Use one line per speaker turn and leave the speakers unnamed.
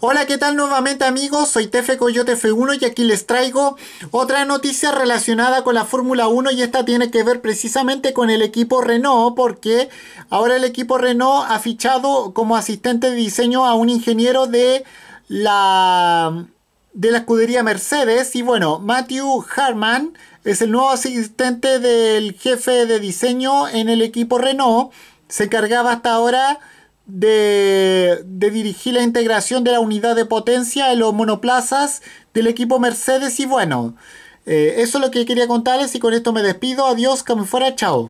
Hola, ¿qué tal nuevamente amigos? Soy Tefe Coyote F1 y aquí les traigo otra noticia relacionada con la Fórmula 1 y esta tiene que ver precisamente con el equipo Renault porque ahora el equipo Renault ha fichado como asistente de diseño a un ingeniero de la de la escudería Mercedes y bueno, Matthew Harman es el nuevo asistente del jefe de diseño en el equipo Renault. Se encargaba hasta ahora de, de, dirigir la integración de la unidad de potencia en los monoplazas del equipo Mercedes y bueno, eh, eso es lo que quería contarles y con esto me despido, adiós, que me fuera, chao.